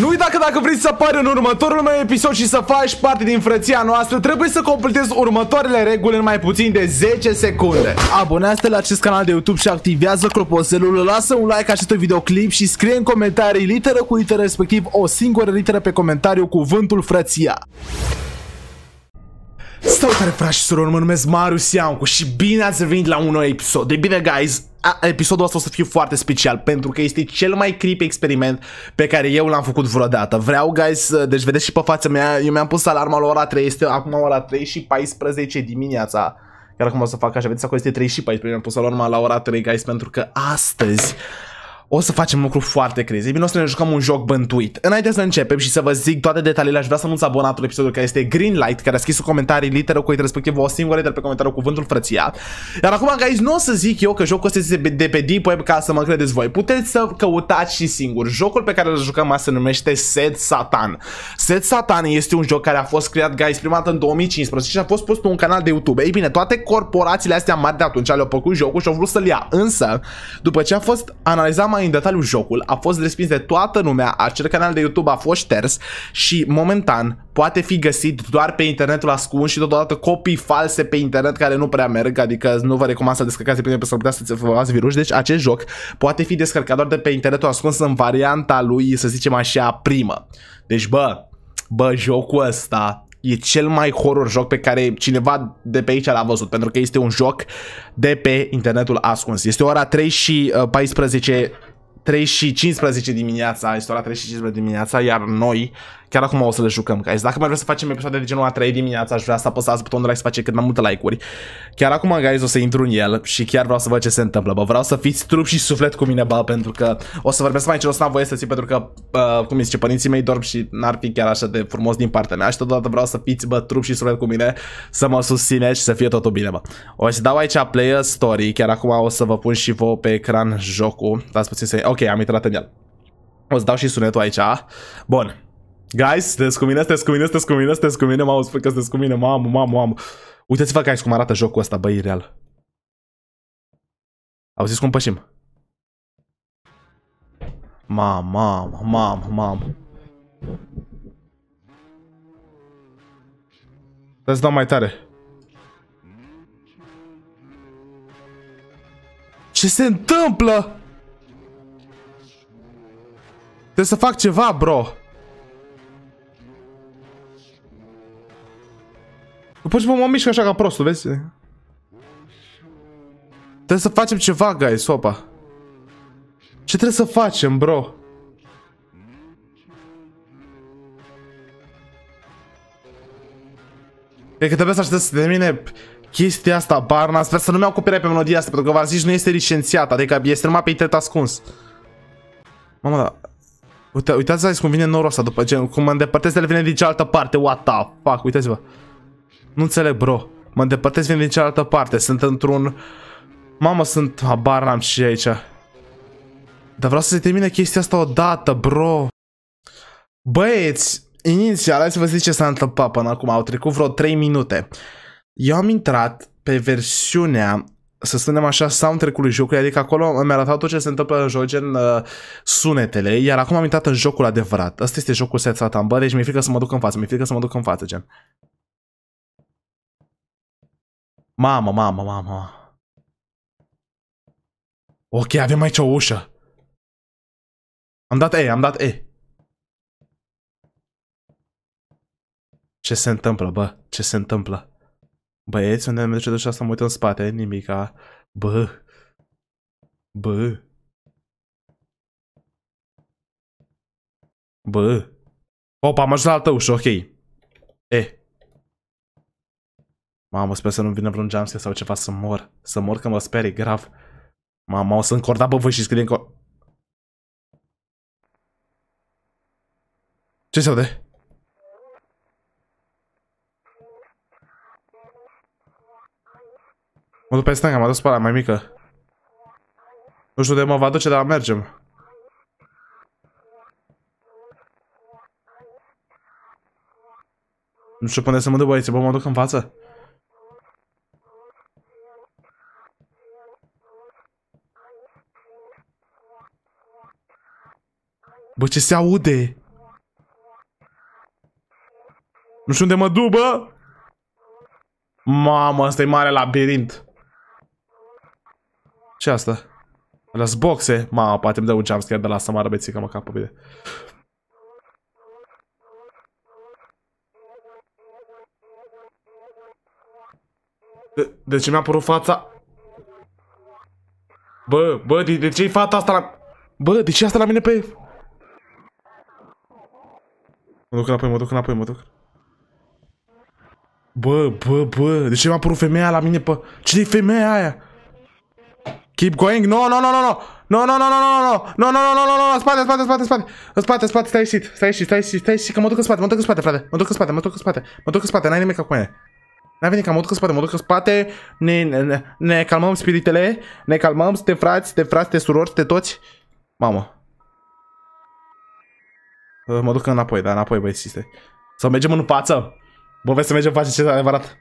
Nu uita că dacă vrei să apari în următorul meu episod și să faci parte din frăția noastră, trebuie să completezi următoarele reguli în mai puțin de 10 secunde. Abonează-te la acest canal de YouTube și activează clopoțelul, lasă un like acestui videoclip și scrie în comentarii literă cu literă, respectiv o singură literă pe comentariu cuvântul frăția. Salutare frați și surori, mă numesc Marius Iancu și bine ați venit la un nou episod. De bine, guys, a, episodul ăsta o să fie foarte special pentru că este cel mai creepy experiment pe care eu l-am făcut vreodată. Vreau, guys, deci vedeți și pe fața mea, eu mi-am pus alarma la ora 3, este acum ora 3 și 14 dimineața. Chiar acum o să fac așa, vedeți, acolo este 3 și 14, mi-am pus alarma la ora 3, guys, pentru că astăzi o să facem un lucru foarte Bine, o să ne jucăm un joc bântuit. Înainte să începem și să vă zic toate detaliile, aș vrea să anunț abonatul episodului care este Greenlight, care a scris un comentarii literă cu respectiv o singură literă pe comentariu cuvântul frățiat. Iar acum, guys, nu o să zic eu că jocul ăsta este de pe Deep Web ca să mă credeți voi. Puteți să căutați și singur. Jocul pe care îl jucăm azi se numește Set Satan. Set Satan este un joc care a fost creat, guys, prima dată în 2015 și a fost pus pe un canal de YouTube. Ei bine, toate corporațiile astea mari de atunci le-au făcut jocul și au vrut să-l ia. Însă, după ce a fost analizat mai mai în detaliu jocul, a fost respins de toată lumea, acel canal de YouTube a fost șters și momentan poate fi găsit doar pe internetul ascuns și totodată copii false pe internet care nu prea merg, adică nu vă recomand să descărcați pe pentru că s putea să vă virus, deci acest joc poate fi descărcat doar de pe internetul ascuns în varianta lui, să zicem așa, primă. Deci bă, bă, jocul ăsta e cel mai horror joc pe care cineva de pe aici l-a văzut, pentru că este un joc de pe internetul ascuns. Este ora 3 și 14 uh, 3 și 15 dimineața, este ora 3 și 15 dimineața, iar noi Chiar acum o să le jucăm, guys. Dacă mai vreți să facem episoade de genul a 3 dimineața, aș vrea să apăsați butonul like să face cât mai multe like-uri. Chiar acum, guys, o să intru în el și chiar vreau să văd ce se întâmplă, bă. Vreau să fiți trup și suflet cu mine, bă, pentru că o să vorbesc mai celos, n-am voie să zic, pentru că, uh, cum zice, părinții mei dorm și n-ar fi chiar așa de frumos din partea mea. Și totodată vreau să fiți, bă, trup și suflet cu mine, să mă susțineți și să fie totul bine, bă. O să dau aici player story, chiar acum o să vă pun și vouă pe ecran jocul. Dați puțin să... Ok, am intrat în el. O să dau și sunetul aici. Bun. Guys, sunteți cu mine, sunteți cu mine, sunteți cu mine, sunteți cu mine, mamă, spui că sunteți cu mine, mamă, mamă, mamă. Uitați-vă guys cum arată jocul ăsta, băi, real. Auziți cum pășim? Mamă, mamă, mamă, mamă. Trebuie să dau mai tare. Ce se întâmplă? Trebuie să fac ceva, bro. Pur și mă mișc așa ca prostul, vezi? Trebuie să facem ceva, guys, sopa. Ce trebuie să facem, bro? E că trebuie să aștept să termine chestia asta, Barna. Sper să nu-mi au copyright pe melodia asta, pentru că v-am zis, nu este licențiată. Adică este numai pe internet ascuns. Mamă, da. Uite, uitați-vă cum vine norul ăsta după gen, cum mă îndepărtez, de vine din cealaltă parte. What the fuck, uitați-vă. Nu înțeleg, bro. Mă îndepărtez, vin din cealaltă parte. Sunt într-un... Mamă, sunt... Habar n-am și aici. Dar vreau să se termine chestia asta odată, bro. Băieți, inițial, hai să vă zic ce s-a întâmplat până acum. Au trecut vreo 3 minute. Eu am intrat pe versiunea să spunem așa, soundtrack-ului jocului, adică acolo mi-a arătat tot ce se întâmplă în joc, gen uh, sunetele, iar acum am intrat în jocul adevărat. Asta este jocul Set Satamba, deci mi-e frică să mă duc în față, mi-e frică să mă duc în față, gen. Mamă, mamă, mamă. Ok, avem aici o ușă. Am dat E, am dat E. Ce se întâmplă, bă? Ce se întâmplă? Băieți, unde merge duce asta? Mă uit în spate, nimica. Bă. Bă. Bă. Opa, am ajuns la altă ușă, ok. E. Mamă, sper să nu vină vreun jumpscare sau ceva să mor. Să mor că mă speri, grav. Mamă, o să încorda pe voi și scrie încor... Ce se aude? Mă duc pe stânga, m-a dus pe mai mică. Nu știu de mă va duce, dar mergem. Nu știu până să mă duc, băieți, bă, mă duc în față. Bă, ce se aude? Nu știu unde mă duc, bă! Mamă, ăsta e mare labirint. ce asta? Las boxe? Mamă, poate îmi dă un jumpscare de la să mă ară mă capă bine. De, de ce mi-a părut fața? Bă, bă, de, de ce e fata asta la... Bă, de ce asta la mine pe... Mă duc înapoi, mă duc înapoi, mă duc. Bă, bă, bă, de ce m a părut femeia la mine pă? Cine-i femeia aia? Keep going, no, no, no, no, no! No, no, no, no, no, no, no, no, no, no, no, no, no, no, spate, spate, spate, spate, spate, spate, stai ieșit, stai ieșit, stai ieșit, stai ieșit, că mă duc în spate, mă duc în spate, frate, mă duc în spate, mă duc în spate, mă duc în spate, n-ai nimic acum aia. n ai venit ca mă duc în spate, mă duc în spate, ne, ne, ne, ne calmăm spiritele, ne calmăm, suntem frați, suntem frați, suntem surori, suntem toți. Mamă. Mă duc înapoi, da, înapoi, siste. Să mergem în față. Bă, vrei să mergem în față, ce adevărat.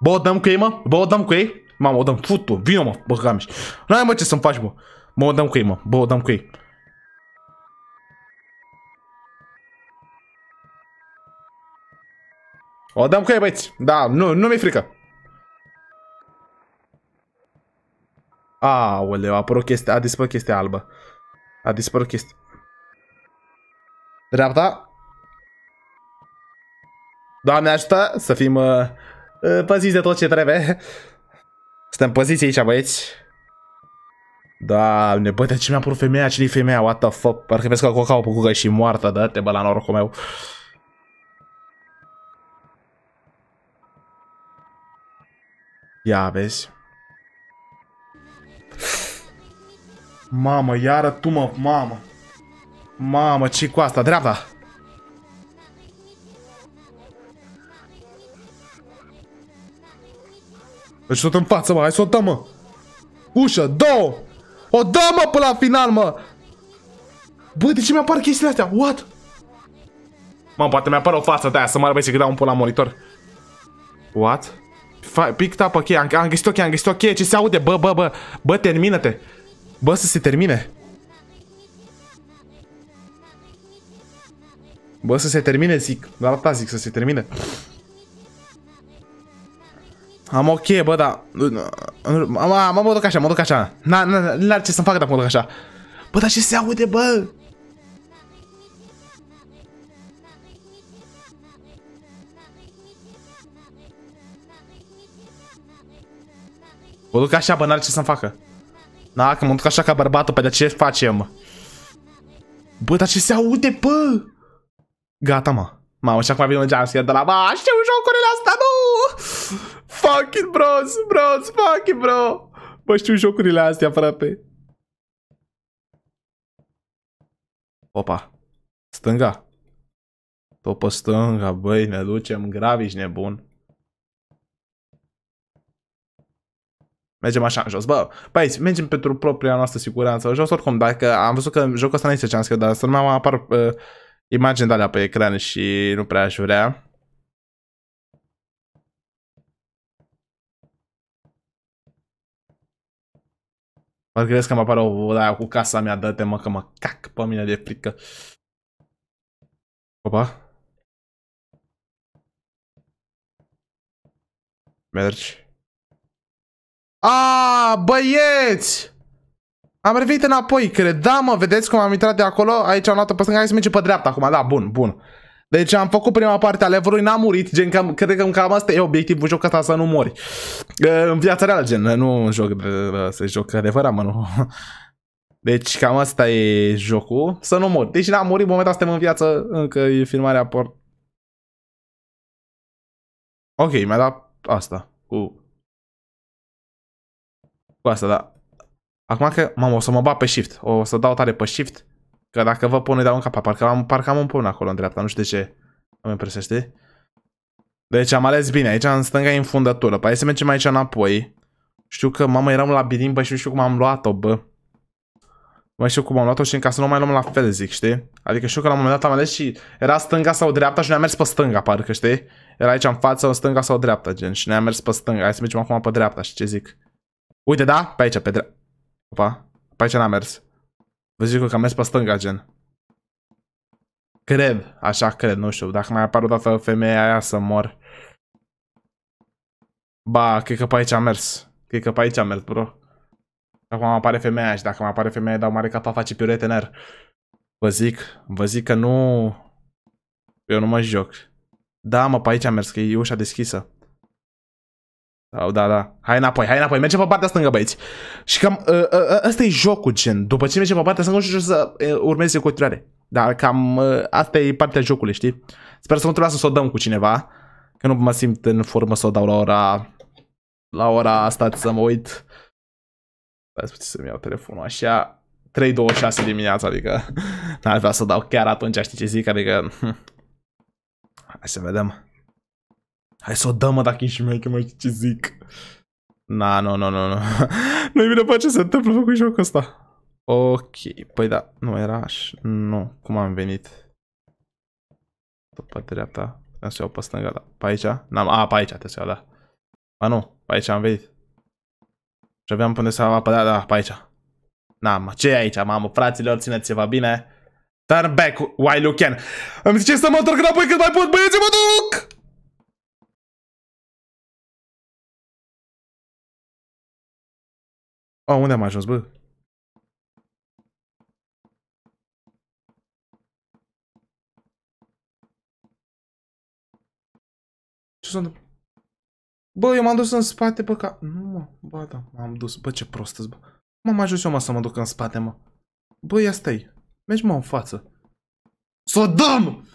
Bă, o dăm cu ei, mă? Bă, o dăm cu ei? Mamă, o dăm, fut-o, vină, mă, bă, gamiș. Nu ai mă, ce să-mi faci, mă. Bă, o dăm cu ei, mă, bă, o dăm cu ei. O dăm cu ei, băiți. Da, nu, nu mi-e frică. Aoleu, a apărut chestia, a dispărut chestia albă. A dispărut chestia dreapta. Doamne ajută să fim uh, uh, păziți de tot ce trebuie. Suntem păziți aici, băieți. Doamne, bă, de ce mi-a părut femeia? Cine-i femeia? What the fuck? Parcă vezi că cu o pucucă și moartă, dă-te bă la norocul meu. Ia, vezi? Mamă, iară tu mă, mamă. Mamă, ce cu asta? Dreapta! Deci tot în față, mă. Hai să o dăm, mă. Ușă, două! O dăm, mă, până la final, mă! Bă, de ce mi-apar chestiile astea? What? Mă, poate mi-apar o față de aia să mă arăbăi să dau un pun la monitor. What? F picked up a Am, am găsit o cheie, am găsit o cheie. Ce se aude? Bă, bă, bă. Bă, termină-te. Bă, să se termine. Bă, să se termine, zic. La asta zic, să se termine. Am ok, bă, dar... Mă, mă duc așa, mă duc așa. n -na -na ce să-mi fac dacă mă duc așa. Bă, dar ce se aude, bă? Mă duc așa, bă, n-are ce să-mi facă. Da, că mă duc așa ca bărbatul, pe de ce facem? Bă, dar ce se aude, bă? Gata, mă. Mamă, și acum vine un jumpscare de la... Bă, știu jocurile astea, nu! Fuck it, bros, bros, fuck it, bro! Bă, știu jocurile astea, frate. Opa. Stânga. Tot pe stânga, băi, ne ducem grav, nebun. Mergem așa în jos, bă, băi, mergem pentru propria noastră siguranță, jos oricum, dacă am văzut că jocul ăsta nu este chance, dar să nu mai apar uh, imagini de alea pe ecran și nu prea aș vrea. Mă gândesc că mă apară o aia cu casa mea, dă-te mă că mă cac pe mine de frică. Opa. Mergi. A, băieți! Am revenit înapoi, cred. Da, mă, vedeți cum am intrat de acolo? Aici am luat-o pe stânga, hai să mergem pe dreapta acum. Da, bun, bun. Deci am făcut prima parte a levelului, n-am murit, gen, că, cred că cam asta e obiectivul joc ăsta, să nu mori. În viața reală, gen, nu joc, să joc adevărat, mă, nu. Deci cam asta e jocul, să nu mori. Deci n-am murit, în momentul suntem în viață, încă e filmarea por... Ok, mi-a dat asta, cu... Cu asta, da. Acum că, mamă, o să mă bat pe shift. O să dau tare pe shift. Că dacă vă pun, îi dau un cap. Parcă am, parcă am un pun acolo în dreapta. Nu știu de ce. Am impresia, știi? Deci am ales bine. Aici în stânga e în fundătură. Păi să mergem aici înapoi. Știu că, mamă, eram la labirint, bă, și nu știu cum am luat-o, bă. Mai știu cum am luat-o și ca să nu mai luăm la fel, zic, știi? Adică știu că la un moment dat am ales și era stânga sau dreapta și ne-am mers pe stânga, parcă, știi? Era aici în față, o stânga sau dreapta, gen, și ne-am mers pe stânga. Hai să mergem acum pe dreapta și ce zic? Uite, da? Pe aici, pe dreapta. Opa, pe aici n-a mers. Vă zic că am mers pe stânga, gen. Cred, așa cred, nu știu. Dacă mai o dată femeia aia să mor. Ba, cred că pe aici am mers. Cred că pe aici am mers, bro. Acum apare femeia și dacă mai apare femeia, dau mare capa, face piurete ner. Vă zic, vă zic că nu... Eu nu mă joc. Da, mă, pe aici am mers, că e ușa deschisă. Oh, da, da. Hai înapoi, hai înapoi. Merge pe partea stângă, băieți. Și cam uh, uh, ăsta e jocul, gen. După ce merge pe partea stângă, nu știu să urmeze cu continuare. Dar cam uh, asta e partea jocului, știi? Sper să nu trebuie să o dăm cu cineva. Că nu mă simt în formă să o dau la ora... La ora asta să mă uit. Stai puțin să-mi iau telefonul așa. 3.26 dimineața, adică... N-ar vrea să dau chiar atunci, știi ce zic? Adică... Hm. Hai să vedem. Hai să o dăm, mă, dacă ești mai mă, ce zic. Na, nu, nu, nu, nu. Nu-i bine pe ce se întâmplă cu jocul ăsta. Ok, păi da, nu era așa. Nu, cum am venit? Tot dreapta. Putem să iau pe stânga, da. Pe aici? N-am, a, pe aici trebuie să iau, da. Ba nu, pe aici am venit. Și aveam până să apă, da, da, pe aici. N-am, ce e aici, mamă, fraților, țineți-vă bine. Turn back while you can. Îmi zice să mă întorc înapoi cât mai pot, băieți, mă duc! Oh unde am ajuns, bă? Ce s-a întâmplat? Bă, eu m-am dus în spate, bă, ca... Nu, mă, bă, da, m-am dus. Bă, ce prost bă. M-am ajuns eu, mă, să mă duc în spate, mă. Bă, ia stai. Mergi, mă, în față. Să dăm!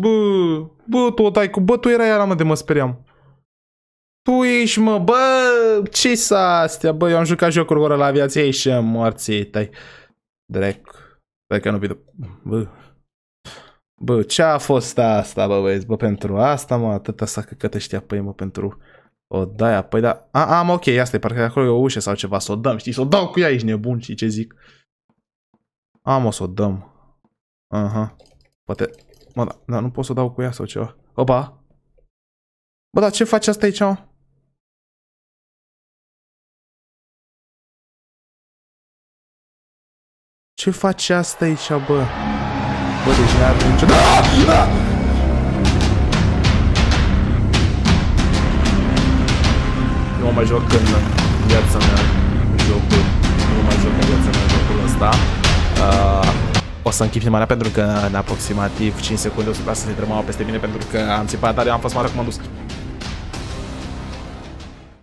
Bă, bă, tu o dai cu... Bă, tu erai ala, de mă speriam. Tu ești, mă, bă, ce sa astea? Bă, eu am jucat jocuri oră la aviație ei și morții tăi. Drec. Sper că nu pidu... Bă. Bă, ce a fost asta, bă, băieți? Bă, pentru asta, mă, atâta sa a căcăt ăștia pe mă, pentru... O dai, apoi da... A, am, ok, asta e, parcă acolo e o ușă sau ceva, să o dăm, știi? Să o dau cu ea, ești nebun, știi ce zic? Am, o să o dăm. Aha. Poate Mă, da, dar nu pot să dau cu ea sau ceva. Opa! Bă, dar ce faci asta aici, mă? Ce faci asta aici, bă? Bă, deci n-ar niciodată... Nu da! mă mai joc în viața mea jocul. Nu mă mai joc în viața mea jocul ăsta. Uh o să închip filmarea pentru că în aproximativ 5 secunde o să să se drămau peste mine pentru că am țipat, dar eu am fost mare cum am dus.